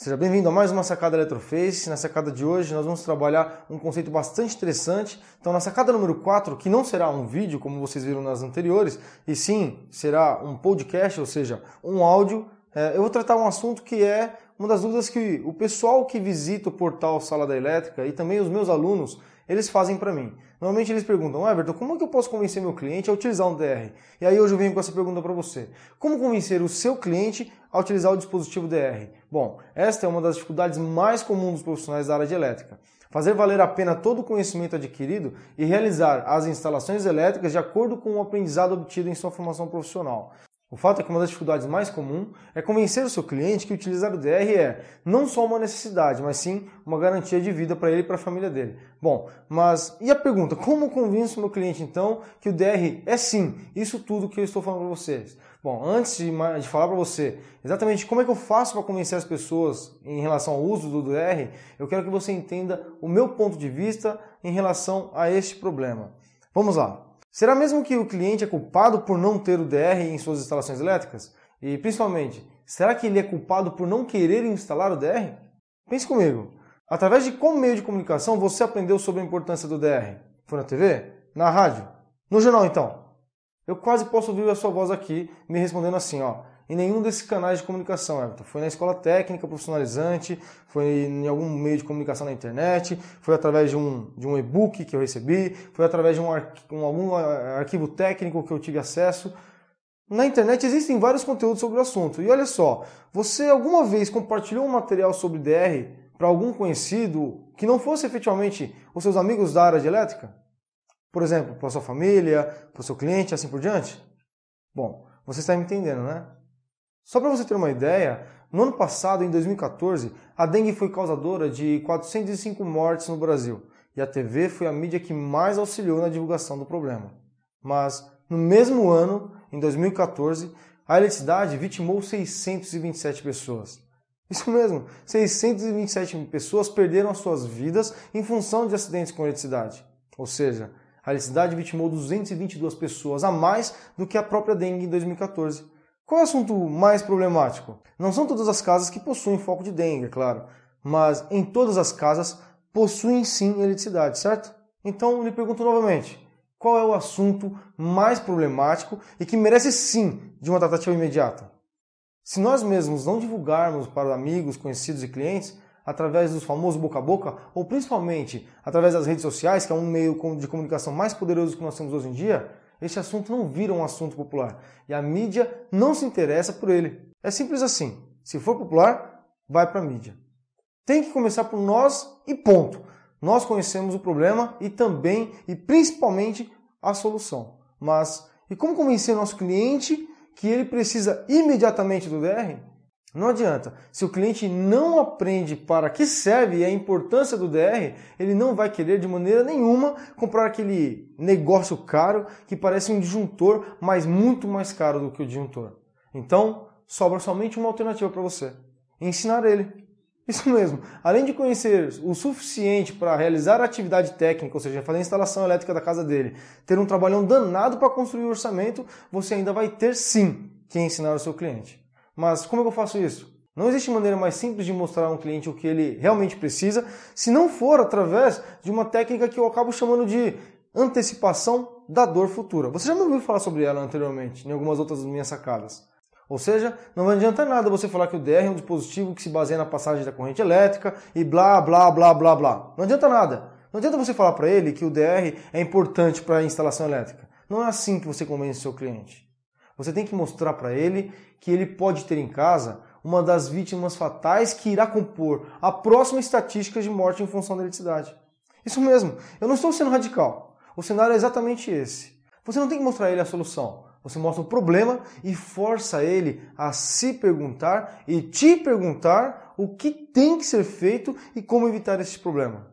Seja bem-vindo a mais uma Sacada Eletroface. Na sacada de hoje nós vamos trabalhar um conceito bastante interessante. Então, na sacada número 4, que não será um vídeo como vocês viram nas anteriores, e sim será um podcast, ou seja, um áudio, é, eu vou tratar um assunto que é uma das dúvidas que o pessoal que visita o portal Sala da Elétrica e também os meus alunos eles fazem para mim. Normalmente eles perguntam, Everton, como é que eu posso convencer meu cliente a utilizar um DR? E aí hoje eu venho com essa pergunta para você. Como convencer o seu cliente a utilizar o dispositivo DR? Bom, esta é uma das dificuldades mais comuns dos profissionais da área de elétrica. Fazer valer a pena todo o conhecimento adquirido e realizar as instalações elétricas de acordo com o aprendizado obtido em sua formação profissional. O fato é que uma das dificuldades mais comuns é convencer o seu cliente que utilizar o DR é não só uma necessidade, mas sim uma garantia de vida para ele e para a família dele. Bom, mas e a pergunta, como convenço o meu cliente então que o DR é sim isso tudo que eu estou falando para vocês? Bom, antes de, de falar para você exatamente como é que eu faço para convencer as pessoas em relação ao uso do DR, eu quero que você entenda o meu ponto de vista em relação a este problema. Vamos lá. Será mesmo que o cliente é culpado por não ter o DR em suas instalações elétricas? E principalmente, será que ele é culpado por não querer instalar o DR? Pense comigo. Através de qual meio de comunicação você aprendeu sobre a importância do DR? Foi na TV? Na rádio? No jornal então? Eu quase posso ouvir a sua voz aqui me respondendo assim, ó em nenhum desses canais de comunicação, Everton. Foi na escola técnica profissionalizante, foi em algum meio de comunicação na internet, foi através de um, de um e-book que eu recebi, foi através de um, um algum ah, arquivo técnico que eu tive acesso. Na internet existem vários conteúdos sobre o assunto. E olha só, você alguma vez compartilhou um material sobre DR para algum conhecido que não fosse efetivamente os seus amigos da área de elétrica? Por exemplo, para sua família, para o seu cliente, assim por diante? Bom, você está me entendendo, né? Só para você ter uma ideia, no ano passado, em 2014, a dengue foi causadora de 405 mortes no Brasil e a TV foi a mídia que mais auxiliou na divulgação do problema. Mas, no mesmo ano, em 2014, a eletricidade vitimou 627 pessoas. Isso mesmo, 627 pessoas perderam as suas vidas em função de acidentes com eletricidade. Ou seja, a eletricidade vitimou 222 pessoas a mais do que a própria dengue em 2014 qual é o assunto mais problemático? Não são todas as casas que possuem foco de dengue, é claro, mas em todas as casas possuem sim eletricidade, certo? Então lhe pergunto novamente: qual é o assunto mais problemático e que merece sim de uma tratativa imediata? Se nós mesmos não divulgarmos para amigos, conhecidos e clientes, através dos famosos boca a boca, ou principalmente através das redes sociais, que é um meio de comunicação mais poderoso que nós temos hoje em dia, esse assunto não vira um assunto popular e a mídia não se interessa por ele. É simples assim. Se for popular, vai para a mídia. Tem que começar por nós e ponto. Nós conhecemos o problema e também e principalmente a solução. Mas e como convencer nosso cliente que ele precisa imediatamente do DR? Não adianta. Se o cliente não aprende para que serve e a importância do DR, ele não vai querer de maneira nenhuma comprar aquele negócio caro que parece um disjuntor, mas muito mais caro do que o disjuntor. Então, sobra somente uma alternativa para você: ensinar ele. Isso mesmo. Além de conhecer o suficiente para realizar a atividade técnica, ou seja, fazer a instalação elétrica da casa dele, ter um trabalhão danado para construir o orçamento, você ainda vai ter sim que ensinar o seu cliente. Mas como é eu faço isso? Não existe maneira mais simples de mostrar a um cliente o que ele realmente precisa, se não for através de uma técnica que eu acabo chamando de antecipação da dor futura. Você já me ouviu falar sobre ela anteriormente, em algumas outras minhas sacadas. Ou seja, não adianta nada você falar que o DR é um dispositivo que se baseia na passagem da corrente elétrica e blá, blá, blá, blá, blá. Não adianta nada. Não adianta você falar para ele que o DR é importante para a instalação elétrica. Não é assim que você convence o seu cliente. Você tem que mostrar para ele que ele pode ter em casa, uma das vítimas fatais que irá compor a próxima estatística de morte em função da eletricidade. Isso mesmo, eu não estou sendo radical. O cenário é exatamente esse. Você não tem que mostrar ele a solução. Você mostra o problema e força ele a se perguntar e te perguntar o que tem que ser feito e como evitar esse problema.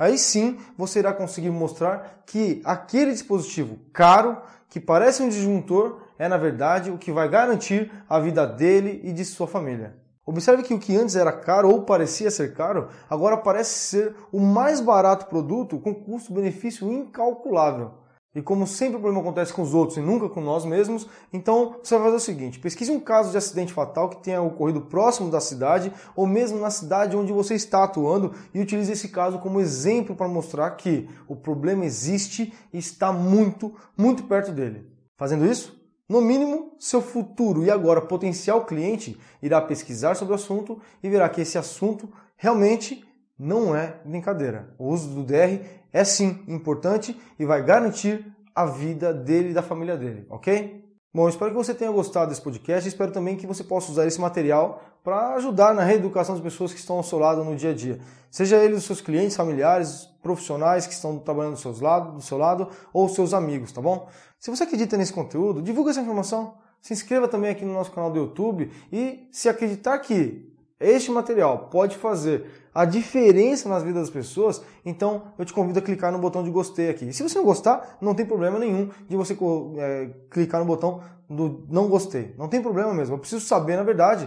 Aí sim você irá conseguir mostrar que aquele dispositivo caro, que parece um disjuntor, é na verdade o que vai garantir a vida dele e de sua família. Observe que o que antes era caro ou parecia ser caro, agora parece ser o mais barato produto com custo-benefício incalculável. E como sempre o problema acontece com os outros e nunca com nós mesmos, então você vai fazer o seguinte: pesquise um caso de acidente fatal que tenha ocorrido próximo da cidade ou mesmo na cidade onde você está atuando e utilize esse caso como exemplo para mostrar que o problema existe e está muito, muito perto dele. Fazendo isso, no mínimo, seu futuro e agora potencial cliente irá pesquisar sobre o assunto e verá que esse assunto realmente não é brincadeira. O uso do DR é sim importante e vai garantir a vida dele e da família dele, ok? Bom, espero que você tenha gostado desse podcast. Espero também que você possa usar esse material para ajudar na reeducação das pessoas que estão ao seu lado no dia a dia. Seja eles os seus clientes, familiares, profissionais que estão trabalhando do seu lado, do seu lado ou seus amigos, tá bom? Se você acredita nesse conteúdo, divulga essa informação. Se inscreva também aqui no nosso canal do YouTube e se acreditar que este material pode fazer a diferença nas vidas das pessoas, então eu te convido a clicar no botão de gostei aqui. E se você não gostar, não tem problema nenhum de você é, clicar no botão do não gostei. Não tem problema mesmo. Eu preciso saber, na verdade,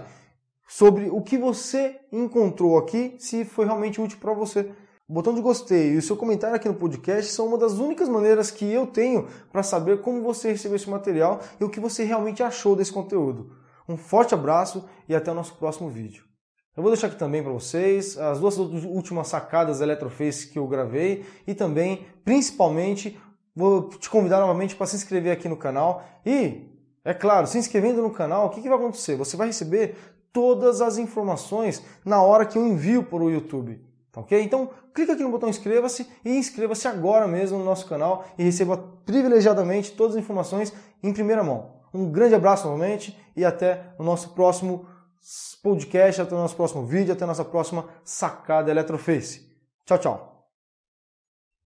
sobre o que você encontrou aqui, se foi realmente útil para você. O botão de gostei e o seu comentário aqui no podcast são uma das únicas maneiras que eu tenho para saber como você recebeu esse material e o que você realmente achou desse conteúdo. Um forte abraço e até o nosso próximo vídeo. Eu vou deixar aqui também para vocês as duas últimas sacadas da Eletroface que eu gravei e também, principalmente, vou te convidar novamente para se inscrever aqui no canal e, é claro, se inscrevendo no canal, o que, que vai acontecer? Você vai receber todas as informações na hora que eu envio para o YouTube. Tá ok? Então, clica aqui no botão inscreva-se e inscreva-se agora mesmo no nosso canal e receba privilegiadamente todas as informações em primeira mão. Um grande abraço novamente e até o nosso próximo podcast, até o nosso próximo vídeo, até a nossa próxima sacada Eletroface. Tchau, tchau.